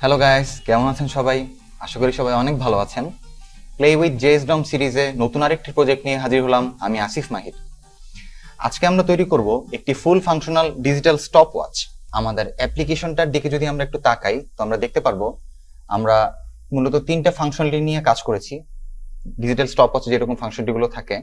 hello guys কেমন আছেন সবাই আশা করি সবাই অনেক ভালো আছেন প্লে উইথ জেস ডম সিরিজে নতুন আরেকটি প্রজেক্ট নিয়ে হাজির হলাম আমি আসিফ মাহির আজকে আমরা তৈরি করব একটি full functional digital stop watch আমাদের অ্যাপ্লিকেশনটার দিকে যদি আমরা একটু তাকাই তো আমরা দেখতে পারবো আমরা মূলত তিনটা ফাংশনালিটি নিয়ে কাজ করেছি ডিজিটাল স্টপ ওয়াচ যেরকম ফাংশনটিগুলো থাকে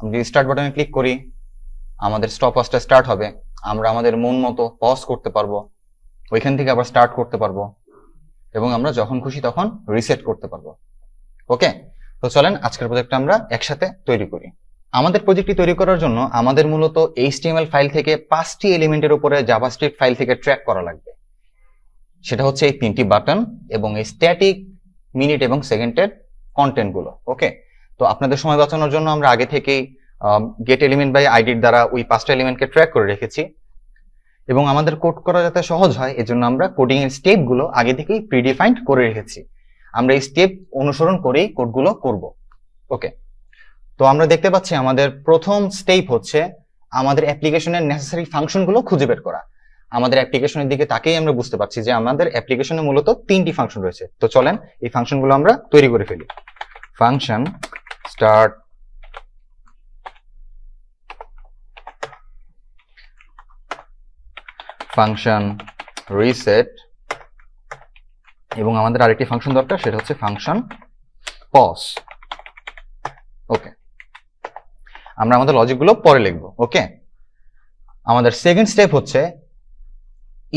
আমরা যদি স্টার্ট বাটনে ক্লিক করি আমাদের স্টপ ওয়াচটা স্টার্ট হবে আমরা আমাদের মন মতো পজ করতে পারবো ওইখান থেকে আবার স্টার্ট করতে পারবো এবং আমরা যখন খুশি তখন রিসেট করতে পারবো ওকে তো চলেন আজকের প্রজেক্টটা আমরা একসাথে তৈরি করি আমাদের প্রজেক্টটি তৈরি করার জন্য আমাদের মূলত এইচটিএমএল ফাইল থেকে পাঁচটি এলিমেন্টের উপরে জাভাস্ক্রিপ্ট ফাইল থেকে ট্র্যাক করা লাগবে সেটা হচ্ছে এই তিনটি বাটন এবং এই স্ট্যাটিক মিনিট এবং সেকেন্ডের কন্টেন্টগুলো ওকে তো আপনাদের সময় বাঁচানোর জন্য আমরা আগে থেকেই গেট এলিমেন্ট বাই আইডির দ্বারা ওই পাঁচটা এলিমেন্টকে ট্র্যাক করে রেখেছি এবং আমাদের কোড করা যাতে সহজ হয় এজন্য আমরা কোডিং এর স্টেপগুলো আগে থেকেই প্রিডিফাইন্ড করে রেখেছি আমরা এই স্টেপ অনুসরণ করেই কোডগুলো করব ওকে তো আমরা দেখতে পাচ্ছি আমাদের প্রথম স্টেপ হচ্ছে আমাদের অ্যাপ্লিকেশনের নেসেসারি ফাংশনগুলো খুঁজে বের করা আমাদের অ্যাপ্লিকেশনের দিকে তাকেই আমরা বুঝতে পারছি যে আমাদের অ্যাপ্লিকেশনে মূলত তিনটি ফাংশন রয়েছে তো চলেন এই ফাংশনগুলো আমরা তৈরি করে ফেলি ফাংশন স্টার্ট ফাংশন রিসেট এবং আমাদের আরেকটি ফাংশন দরকার সেটা হচ্ছে ফাংশন পজ ওকে আমরা আমাদের লজিকগুলো পরে লিখব ওকে আমাদের সেকেন্ড স্টেপ হচ্ছে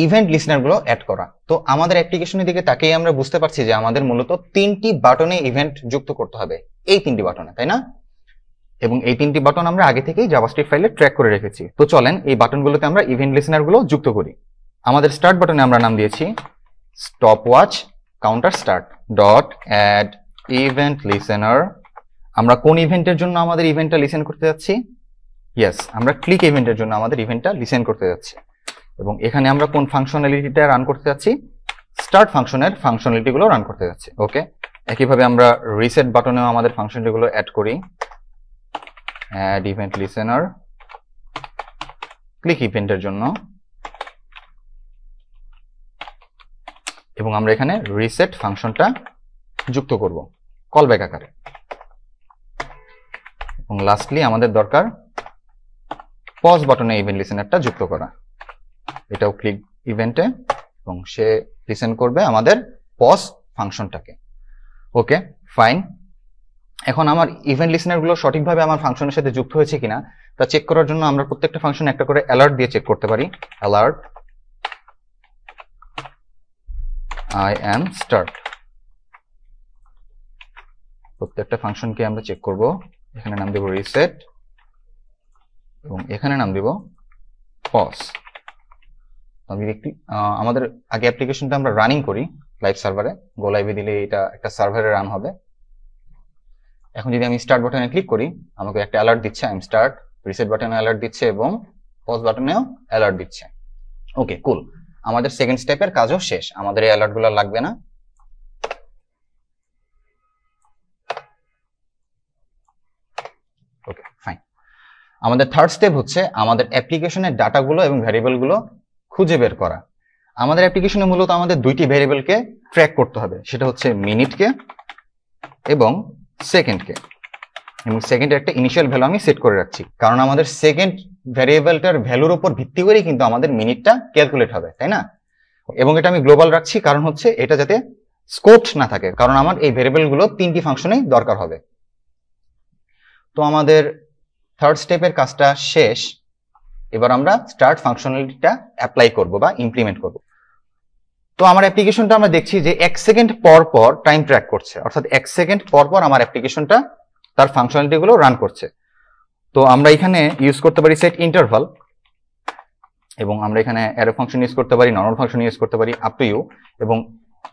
ইভেন্ট লিসনারগুলো অ্যাড করা তো আমাদের অ্যাপ্লিকেশনের দিকে তাকেই আমরা বুঝতে পারছি যে আমাদের মূলত তিনটি বাটনে ইভেন্ট যুক্ত করতে হবে এই তিনটি বাটনে তাই না এবং এই তিনটি বাটন আমরা আগে থেকেই জাভাস্ট্রিপ ফাইলে ট্র্যাক করে রেখেছি তো চলেন এই বাটনগুলোতে আমরা ইভেন্ট লিসেনারগুলো যুক্ত করি আমাদের স্টার্ট বাটনে আমরা নাম দিয়েছি stop watch counter start dot add event listener আমরা কোন ইভেন্টের জন্য আমাদের ইভেন্টটা লিসেন করতে যাচ্ছি ইয়েস আমরা ক্লিক ইভেন্টের জন্য আমাদের ইভেন্টটা লিসেন করতে যাচ্ছি এবং এখানে আমরা কোন ফাংশনালিটিটা রান করতে যাচ্ছি স্টার্ট ফাংশনের ফাংশনালিটিগুলো রান করতে যাচ্ছি ওকে একইভাবে আমরা রিসেট বাটনেও আমাদের ফাংশনটিগুলো অ্যাড করি অ্যাড ইভেন্ট লিসেনার ক্লিক ইভেন্টের জন্য এবং আমরা এখানে রিসেট ফাংশনটা যুক্ত করব কলব্যাক আকারে এবং লাস্টলি আমাদের দরকার পজ বাটনে ইভেন্ট লিসেনারটা যুক্ত করা এটাও ক্লিক ইভেন্টে এবং সে লিসেন করবে আমাদের পজ ফাংশনটাকে ওকে ফাইন এখন আমার ইভেন্ট লিসনারগুলো সঠিকভাবে আমার ফাংশনের সাথে যুক্ত হয়েছে কিনা তা চেক করার জন্য আমরা প্রত্যেকটা ফাংশন একটা করে অ্যালার্ট দিয়ে চেক করতে পারি অ্যালার্ট আই অ্যাম স্টার্ট প্রত্যেকটা ফাংশনকে আমরা চেক করব এখানে নাম দেব রিসেট এবং এখানে নাম দেব পস আমি দেখি আমাদের আগে অ্যাপ্লিকেশনটা আমরা রানিং করি লাইভ সার্ভারে গোলাইভে দিলে এটা একটা সার্ভারে রান হবে এখন যদি আমি স্টার্ট বাটনে ক্লিক করি আমাকে একটা অ্যালার্ট দিচ্ছে আই এম স্টার্ট রিসেট বাটনে অ্যালার্ট দিচ্ছে এবং পজ বাটনেও অ্যালার্ট দিচ্ছে ওকে কুল আমাদের সেকেন্ড স্টেপের কাজও শেষ আমাদের এই অ্যালার্টগুলো লাগবে না ওকে ফাইন আমাদের থার্ড স্টেপ হচ্ছে আমাদের অ্যাপ্লিকেশনের ডাটাগুলো এবং ভ্যারিয়েবলগুলো খুঁজে বের করা আমাদের অ্যাপ্লিকেশনে মূলত আমাদের দুইটি ভ্যারিয়েবলকে ট্র্যাক করতে হবে সেটা হচ্ছে মিনিটকে এবং সেকেন্ডকে এবং সেকেন্ডের একটা ইনিশিয়াল ভ্যালু আমি সেট করে রাখছি কারণ আমাদের সেকেন্ড ভ্যারিয়েবলটার ভ্যালুর উপর ভিত্তি করেই কিন্তু আমাদের মিনিটটা ক্যালকুলেট হবে তাই না এবং এটা আমি গ্লোবাল রাখছি কারণ হচ্ছে এটা যাতে স্কোপ না থাকে কারণ আমার এই ভেরিয়েবলগুলো তিনটি ফাংশনেই দরকার হবে তো আমাদের থার্ড স্টেপের কাজটা শেষ এবার আমরা স্টার্ট ফাংশনালিটিটা অ্যাপ্লাই করব বা ইমপ্লিমেন্ট করবো তো আমার অ্যাপ্লিকেশনটা আমরা দেখছি যে এক সেকেন্ড পর পর টাইম ট্র্যাক করছে অর্থাৎ এক সেকেন্ড পর পর আমার অ্যাপ্লিকেশনটা তার ফাংশনালিটিগুলো রান করছে তো আমরা এখানে ইউজ করতে পারি সেট ইন্টারভাল এবং আমরা এখানে অ্যারো ফাংশন ইউজ করতে পারি নর্মাল ফাংশন ইউজ করতে পারি আপ টু ইউ এবং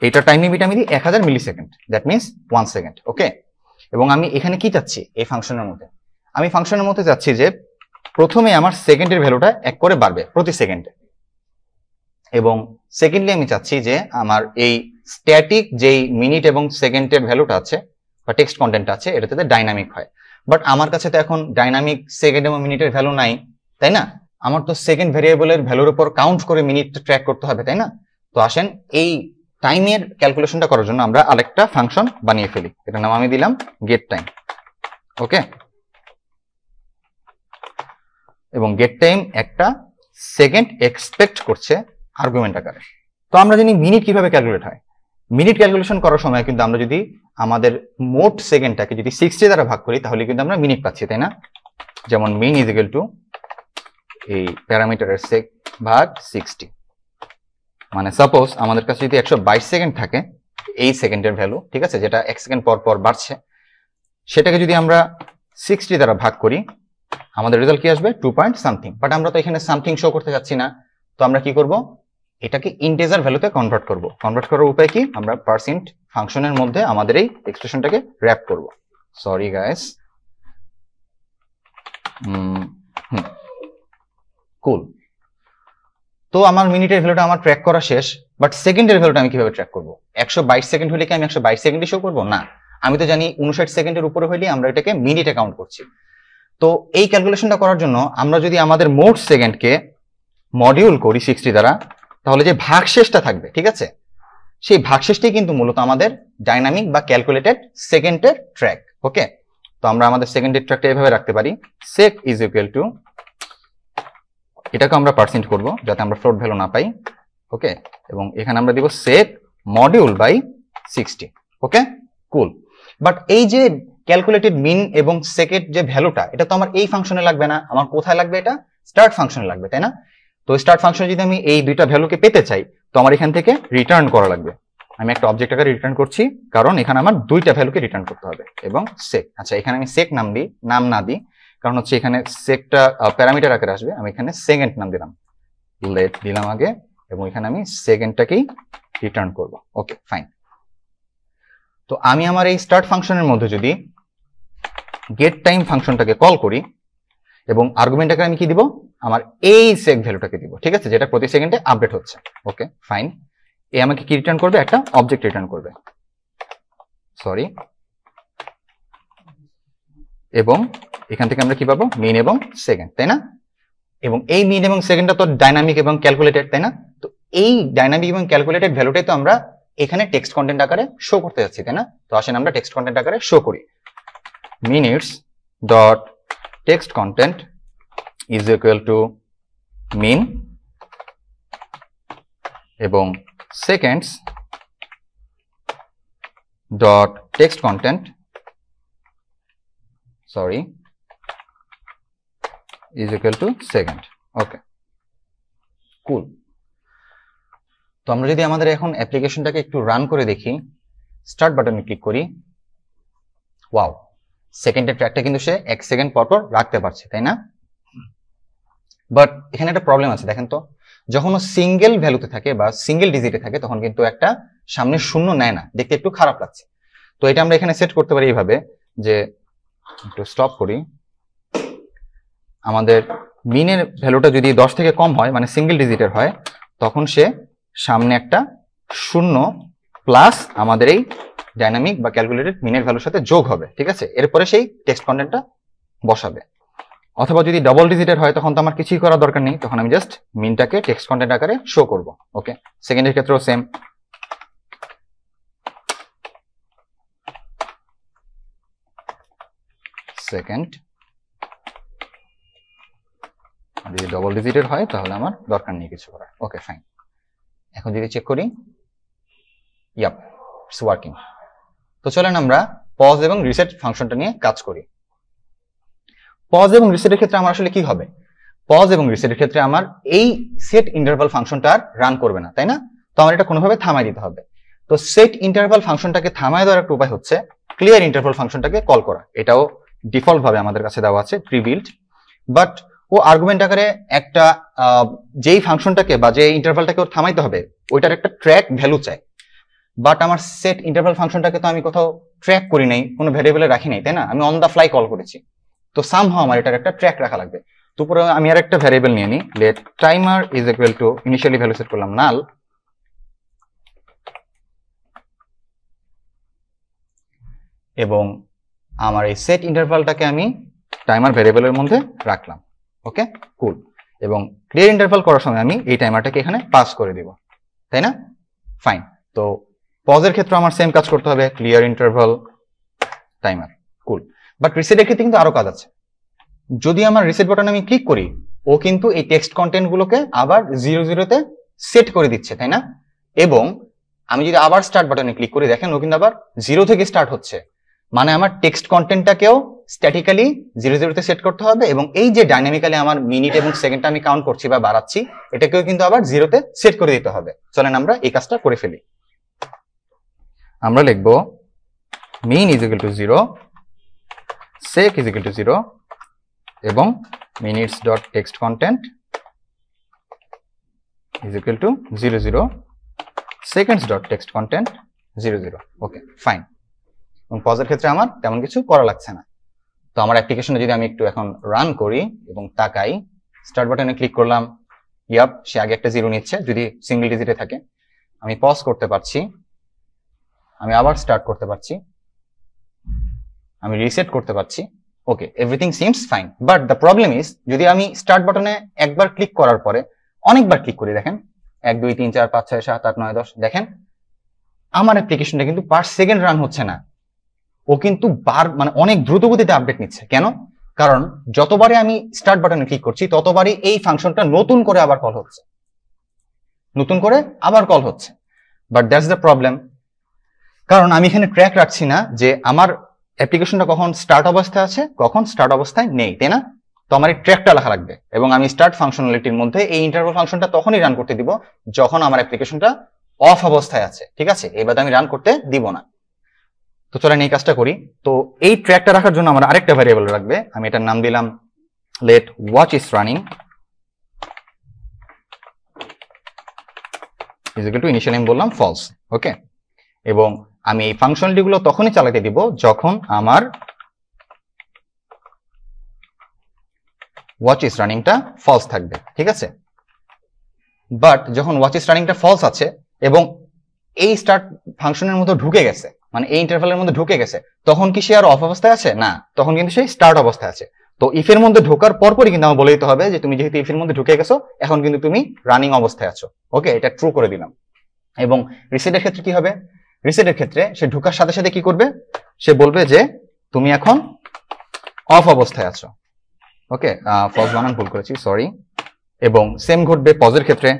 এটা টাইম লিমিট আমি দিই এক হাজার millisecond that means one second okay এবং আমি এখানে কি চাচ্ছি এই ফাংশনের মধ্যে আমি ফাংশনের মধ্যে চাচ্ছি যে প্রথমে আমার সেকেন্ডের ভ্যালুটা এক করে বাড়বে প্রতি সেকেন্ডে এবং সেকেন্ডলি আমি চাচ্ছি যে আমার এই স্ট্যাটিক যেই মিনিট এবং সেকেন্ডের ভ্যালুটা আছে বা টেক্সট কন্টেন্ট আছে এটাতে ডাইনামিক হয় বাট আমার কাছে তো এখন ডাইনামিক সেকেন্ড এবং মিনিটের ভ্যালু নাই তাই না আমার তো সেকেন্ড ভ্যারিয়েবলের ভ্যালুর উপর কাউন্ট করে মিনিট ট্র্যাক করতে হবে তাই না তো আসেন এই টাইমের ক্যালকুলেশনটা করার জন্য আমরা আরেকটা ফাংশন বানিয়ে ফেলি এটার নাম আমি দিলাম গেট টাইম ওকে এবং গেট টাইম একটা সেকেন্ড এক্সপেক্ট করছে আর্গুমেন্ট আকারে তো আমরা জানি মিনিট কিভাবে ক্যালকুলেট হয় মিনিট ক্যালকুলেশন করার সময় কিন্তু আমরা যদি আমাদের মোট সেকেন্ডটাকে যদি সিক্সটি দ্বারা ভাগ করি তাহলে কিন্তু আমরা মিনিট পাচ্ছি তাই না যেমন মিন ইজ ইকুয়াল টু এই প্যারামিটারের সেক ভাগ সিক্সটি মানে সাপোজ আমাদের কাছে যদি একশো সেকেন্ড থাকে এই সেকেন্ডের ভ্যালু ঠিক আছে যেটা এক সেকেন্ড পর পর বাড়ছে সেটাকে যদি আমরা সিক্সটি দ্বারা ভাগ করি আমাদের রেজাল্ট কি আসবে টু পয়েন্ট সামথিং বাট আমরা তো এখানে সামথিং শো করতে চাচ্ছি না তো আমরা কি করব এটাকে ইন্টেজার ভ্যালুতে কনভার্ট করব কনভার্ট করার উপায় কি আমরা পার্সেন্ট ফাংশনের মধ্যে আমাদের এই এক্সপ্রেশনটাকে র্যাপ করব সরি গাইস কুল তো আমার মিনিটের ভ্যালুটা আমার ট্র্যাক করা শেষ বাট সেকেন্ডের ভ্যালুটা আমি কিভাবে ট্র্যাক করব একশো বাইশ সেকেন্ড হলে কি আমি একশো বাইশ সেকেন্ডে শো করবো না আমি তো জানি উনষাট সেকেন্ডের উপরে হইলে আমরা এটাকে মিনিট অ্যাকাউন্ট করছি তো এই ক্যালকুলেশনটা করার জন্য আমরা যদি আমাদের মোট সেকেন্ডকে মডিউল করি সিক্সটি দ্বারা তাহলে যে ভাগশেষটা থাকবে ঠিক আছে সেই ভাগশেষটি কিন্তু মূলত আমাদের ডাইনামিক বা ক্যালকুলেটেড সেকেন্ডের ট্র্যাক ওকে তো আমরা আমাদের সেকেন্ডের ট্র্যাকটা এভাবে রাখতে পারি সেক ইজ ইকুয়াল টু এটাকে আমরা পার্সেন্ট করব যাতে আমরা ফ্লোট ভ্যালু না পাই ওকে এবং এখানে আমরা দিব sec module by sixty okay cool but এই যে ক্যালকুলেটেড মিন এবং সেকেন্ড যে ভ্যালুটা এটা তো আমার এই ফাংশনে লাগবে না আমার কোথায় লাগবে এটা স্টার্ট ফাংশনে লাগবে তাই না তো স্টার্ট ফাংশন যদি আমি এই দুইটা ভ্যালুকে পেতে চাই তো আমার এখান থেকে রিটার্ন করা লাগবে আমি একটা অবজেক্ট আকারে রিটার্ন করছি কারণ এখানে আমার দুইটা ভ্যালুকে রিটার্ন করতে হবে এবং সেক আচ্ছা এখানে আমি সেক নাম দিই নাম না দিই কারণ হচ্ছে এখানে সেকটা প্যারামিটার আকারে আসবে আমি এখানে সেকেন্ড নাম দিলাম লেট দিলাম আগে এবং এখানে আমি সেকেন্ডটাকেই রিটার্ন করব ওকে ফাইন তো আমি আমার এই স্টার্ট ফাংশনের মধ্যে যদি গেট টাইম ফাংশনটাকে কল করি এবং আর্গুমেন্টটাকে আমি কি দিব আমার এই সেক ভ্যালুটাকে দিব ঠিক আছে যেটা প্রতি সেকেন্ডে আপডেট হচ্ছে ওকে ফাইন এ আমাকে কি রিটার্ন করবে একটা অবজেক্ট রিটার্ন করবে সরি এবং এখান থেকে আমরা কি পাবো মিন এবং সেকেন্ড তাই না এবং এই মিন এবং সেকেন্ডটা তো ডাইনামিক এবং ক্যালকুলেটেড তাই না তো এই ডাইনামিক এবং ক্যালকুলেটেড ভ্যালুটাই তো আমরা এখানে টেক্সট কন্টেন্ট আকারে শো করতে যাচ্ছি তাই না তো আসেন আমরা টেক্সট কন্টেন্ট আকারে শো করি minutes dot text content is equal to min এবং seconds dot text content sorry is equal to second okay cool তো আমরা যদি আমাদের এখন অ্যাপ্লিকেশনটাকে একটু রান করে দেখি স্টার্ট বাটনে ক্লিক করি ওয়াও সেকেন্ডের ট্র্যাকটা কিন্তু সে এক সেকেন্ড পর পর রাখতে পারছে তাই না বাট এখানে একটা প্রবলেম আছে দেখেন তো যখন ও সিঙ্গেল ভ্যালুতে থাকে বা সিঙ্গেল ডিজিটে থাকে তখন কিন্তু একটা সামনে শূন্য নেয় না দেখতে একটু খারাপ লাগছে তো এটা আমরা এখানে সেট করতে পারি এইভাবে যে একটু স্টপ করি আমাদের মিনের ভ্যালুটা যদি দশ থেকে কম হয় মানে সিঙ্গেল ডিজিটের হয় তখন সে সামনে একটা শূন্য প্লাস আমাদের এই ডাইনামিক বা ক্যালকুলেটেড মিনের ভ্যালুর সাথে যোগ হবে ঠিক আছে এরপরে সেই টেক্সট কন্টেন্টটা বসাবে অথবা যদি ডাবল ডিজিটের হয় তখন তো আমার কিছুই করার দরকার নেই তখন আমি জাস্ট মিনটাকে টেক্সট কন্টেন্ট আকারে শো করব ওকে সেকেন্ডের ক্ষেত্রেও সেম সেকেন্ড যদি ডবল ডিজিটের হয় তাহলে আমার দরকার নেই কিছু করার ওকে ফাইন এখন যদি চেক করি ইয়াপ ইটস ওয়ার্কিং তো চলেন আমরা পজ এবং রিসেট ফাংশনটা নিয়ে কাজ করি পজ এবং রিসেটের ক্ষেত্রে আমার আসলে কি হবে পজ এবং রিসেটের ক্ষেত্রে আমার এই সেট ইন্টারভাল ফাংশনটা আর রান করবে না তাই না তো আমার এটা কোনোভাবে থামাই দিতে হবে তো সেট ইন্টারভাল ফাংশনটাকে থামায় দেওয়ার একটা উপায় হচ্ছে ক্লিয়ার ইন্টারভাল ফাংশনটাকে কল করা এটাও ডিফল্ট ভাবে আমাদের কাছে দেওয়া আছে প্রিবিল্ড বাট ও আর্গুমেন্ট আকারে একটা যেই ফাংশনটাকে বা যে ইন্টারভালটাকে ওর থামাইতে হবে ওইটার একটা ট্র্যাক ভ্যালু চাই বাট আমার সেট ইন্টারভাল ফাংশনটাকে তো আমি কোথাও ট্র্যাক করি নাই কোনো ভ্যারিয়েবলে রাখি নাই তাই না আমি অন দ্য ফ্লাই কল করেছি তো সামহাও আমার এটার একটা ট্র্যাক রাখা লাগবে তো উপরে আমি আর একটা ভ্যারিয়েবল নিয়ে নিই let timer is equal to initially value set করলাম নাল এবং আমার এই সেট ইন্টারভালটাকে আমি টাইমার ভ্যারিয়েবলের মধ্যে রাখলাম ওকে কুল এবং ক্লিয়ার ইন্টারভাল করার সময় আমি এই টাইমারটাকে এখানে পাস করে দিব তাই না ফাইন তো পজের ক্ষেত্রে আমার সেম কাজ করতে হবে clear interval timer cool but রিসেটের ক্ষেত্রে কিন্তু আরো কাজ আছে যদি আমার রিসেট বাটনে আমি ক্লিক করি ও কিন্তু এই টেক্সট কন্টেন্ট গুলোকে আবার জিরো জিরোতে সেট করে দিচ্ছে তাই না এবং আমি যদি আবার স্টার্ট বাটনে ক্লিক করি দেখেন ও কিন্তু আবার জিরো থেকে স্টার্ট হচ্ছে মানে আমার টেক্সট কন্টেন্টটাকেও স্ট্যাটিক্যালি জিরো জিরোতে সেট করতে হবে এবং এই যে ডাইনামিক্যালি আমার মিনিট এবং সেকেন্ডটা আমি কাউন্ট করছি বা বাড়াচ্ছি এটাকেও কিন্তু আবার জিরোতে সেট করে দিতে হবে চলেন আমরা এই কাজটা করে ফেলি আমরা লিখবো main is equal to zero sec is equal to 0 এবং minutes dot text content is equal to 0 0 seconds dot text content 0 0 okay fine এবং পজের ক্ষেত্রে আমার তেমন কিছু করা লাগছে না তো আমার অ্যাপ্লিকেশনে যদি আমি একটু এখন রান করি এবং তাকাই স্টার্ট বাটনে ক্লিক করলাম ইয়াপ সে আগে একটা জিরো নিচ্ছে যদি সিঙ্গেল ডিজিটে থাকে আমি পজ করতে পারছি আমি আবার স্টার্ট করতে পারছি আমি রিসেট করতে পারছি okay everything seems fine but the problem is যদি আমি স্টার্ট বাটনে একবার ক্লিক করার পরে অনেকবার ক্লিক করি দেখেন এক দুই তিন চার পাঁচ ছয় সাত আট নয় দশ দেখেন আমার অ্যাপ্লিকেশনটা কিন্তু পার সেকেন্ড রান হচ্ছে না ও কিন্তু বার মানে অনেক দ্রুত গতিতে আপডেট নিচ্ছে কেন কারণ যতবারে আমি স্টার্ট বাটনে ক্লিক করছি ততবারই এই ফাংশনটা নতুন করে আবার কল হচ্ছে নতুন করে আবার কল হচ্ছে বাট দ্যাটস দ্য প্রবলেম কারণ আমি এখানে ট্র্যাক রাখছি না যে আমার অ্যাপ্লিকেশনটা কখন স্টার্ট অবস্থায় আছে কখন স্টার্ট অবস্থায় নেই তাই না তো আমার এই ট্র্যাকটা লেখা লাগবে এবং আমি স্টার্ট ফাংশনালিটির মধ্যে এই ইন্টারভাল ফাংশনটা তখনই রান করতে দিব যখন আমার অ্যাপ্লিকেশনটা অফ অবস্থায় আছে ঠিক আছে এবার আমি রান করতে দিব না তো চলেন এই কাজটা করি তো এই ট্র্যাকটা রাখার জন্য আমার আরেকটা ভ্যারিয়েবল রাখবে আমি এটার নাম দিলাম let watch is running is equal to initial আমি বললাম ফলস ওকে এবং আমি এই ফাংশনালিটিগুলো তখনই চালাতে দিব যখন আমার ওয়াচ ইস রানিংটা ফলস থাকবে ঠিক আছে বাট যখন ওয়াচ ইস রানিংটা ফলস আছে এবং এই স্টার্ট ফাংশনের মধ্যে ঢুকে গেছে মানে এই ইন্টারভ্যালের মধ্যে ঢুকে গেছে তখন কি সে আর অফ অবস্থায় আছে না তখন কিন্তু সেই স্টার্ট অবস্থায় আছে তো ইফের মধ্যে ঢোকার পরপরই কিন্তু আমার বলে দিতে হবে যে তুমি যেহেতু ইফের মধ্যে ঢুকে গেছো এখন কিন্তু তুমি রানিং অবস্থায় আছো ওকে এটা ট্রু করে দিলাম এবং রিসেটের ক্ষেত্রে কি হবে রিসেটের ক্ষেত্রে সে ঢোকার সাথে সাথে কি করবে সে বলবে যে তুমি এখন অফ অবস্থায় আছো ওকে ফজ বানান ভুল করেছি সরি এবং সেম ঘটবে পজের ক্ষেত্রে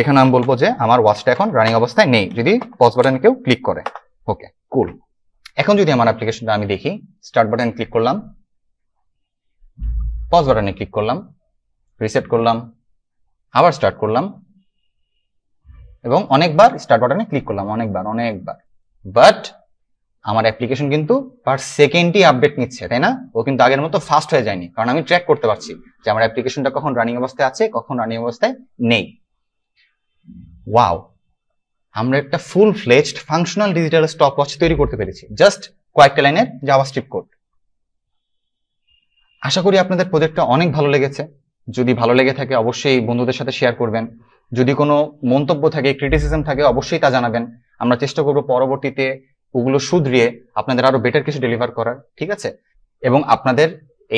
এখানে আমি বলবো যে আমার ওয়াচটা এখন রানিং অবস্থায় নেই যদি পজ বাটন কেউ ক্লিক করে ওকে কুল এখন যদি আমার অ্যাপ্লিকেশনটা আমি দেখি স্টার্ট বাটন ক্লিক করলাম পজ বাটনে ক্লিক করলাম রিসেট করলাম আবার স্টার্ট করলাম এবং অনেকবার স্টার্ট বাটনে ক্লিক করলাম অনেকবার অনেকবার বাট আমার অ্যাপ্লিকেশন কিন্তু পার সেকেন্ডই আপডেট নিচ্ছে তাই না ও কিন্তু আগের মতো ফাস্ট হয়ে যায়নি কারণ আমি ট্র্যাক করতে পারছি যে আমার অ্যাপ্লিকেশনটা কখন রানিং অবস্থায় আছে কখন রানিং অবস্থায় নেই ওয়াও আমরা একটা full fledged functional digital stop watch তৈরি করতে পেরেছি জাস্ট কয়েকটা লাইনের জাভা স্ট্রিপ কোড আশা করি আপনাদের প্রজেক্টটা অনেক ভালো লেগেছে যদি ভালো লেগে থাকে অবশ্যই বন্ধুদের সাথে শেয়ার করবেন যদি কোনো মন্তব্য থাকে ক্রিটিসিজম থাকে অবশ্যই তা জানাবেন আমরা চেষ্টা করব পরবর্তীতে ওগুলো শুধরিয়ে আপনাদের আরো বেটার কিছু ডেলিভার করার ঠিক আছে এবং আপনাদের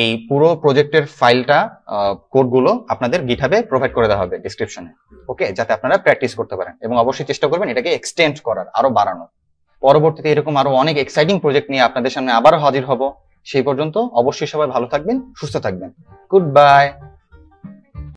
এই পুরো প্রজেক্টের ফাইলটা কোডগুলো আপনাদের গিঠাবে প্রোভাইড করে দেওয়া হবে ডিসক্রিপশনে ওকে যাতে আপনারা প্র্যাকটিস করতে পারেন এবং অবশ্যই চেষ্টা করবেন এটাকে এক্সটেন্ড করার আরো বাড়ানোর পরবর্তীতে এরকম আরো অনেক এক্সাইটিং প্রজেক্ট নিয়ে আপনাদের সামনে আবারও হাজির হব সেই পর্যন্ত অবশ্যই সবাই ভালো থাকবেন সুস্থ থাকবেন গুড বাই